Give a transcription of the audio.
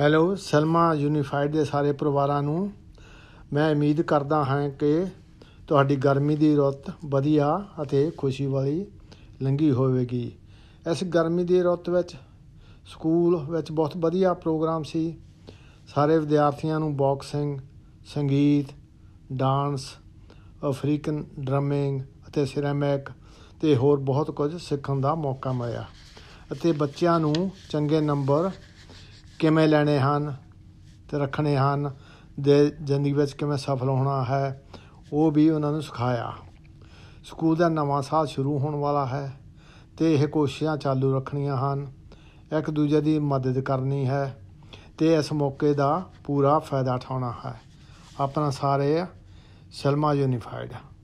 hello Salma unified ਦੇ ਸਾਰੇ ਪਰਿਵਾਰਾਂ ਨੂੰ ਮੈਂ ਉਮੀਦ ਕਰਦਾ ਹਾਂ ਕਿ ਤੁਹਾਡੀ ਗਰਮੀ ਦੀ ਰੁੱਤ ਵਧੀਆ ਅਤੇ ਖੁਸ਼ੀ ਵਾਲੀ ਲੰਗੀ ਹੋਵੇਗੀ ਇਸ ਗਰਮੀ ਦੀ ਰੁੱਤ ਵਿੱਚ ਸਕੂਲ ਵਿੱਚ ਬਹੁਤ ਵਧੀਆ ਪ੍ਰੋਗਰਾਮ ਸੀ ਸਾਰੇ ਵਿਦਿਆਰਥੀਆਂ ਨੂੰ ਬਾਕਸਿੰਗ ਸੰਗੀਤ ਡਾਂਸ ਅਫਰੀਕਨ ਡਰਮਿੰਗ ਅਤੇ ਸਿਰੈਮਿਕ ਤੇ ਹੋਰ ਬਹੁਤ ਕੁਝ ਸਿੱਖਣ ਦਾ ਮੌਕਾ ਮਿਲਿਆ ਅਤੇ ਬੱਚਿਆਂ ਨੂੰ ਚੰਗੇ ਨੰਬਰ ਕਿਵੇਂ ਲੈਣੇ ਹਨ ਤੇ ਰੱਖਣੇ ਹਨ ਦੇ ਜ਼ਿੰਦਗੀ ਵਿੱਚ ਕਿਵੇਂ ਸਫਲ ਹੋਣਾ ਹੈ ਉਹ ਵੀ ਉਹਨਾਂ ਨੂੰ ਸਿਖਾਇਆ ਸਕੂਲ ਦਾ ਨਵਾਂ ਸਾਲ ਸ਼ੁਰੂ ਹੋਣ ਵਾਲਾ ਹੈ ਤੇ ਇਹ ਕੋਸ਼ਿਸ਼ਾਂ ਚਾਲੂ ਰੱਖਣੀਆਂ ਹਨ ਇੱਕ ਦੂਜੇ ਦੀ ਮਦਦ ਕਰਨੀ ਹੈ ਤੇ ਇਸ ਮੌਕੇ ਦਾ ਪੂਰਾ ਫਾਇਦਾ ਉਠਾਉਣਾ ਹੈ ਆਪਣਾ ਸਾਰੇ ਸ਼ਲਮਾ ਯੂਨੀਫਾਈਡ